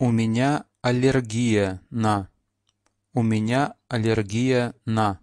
у меня аллергия на у меня аллергия на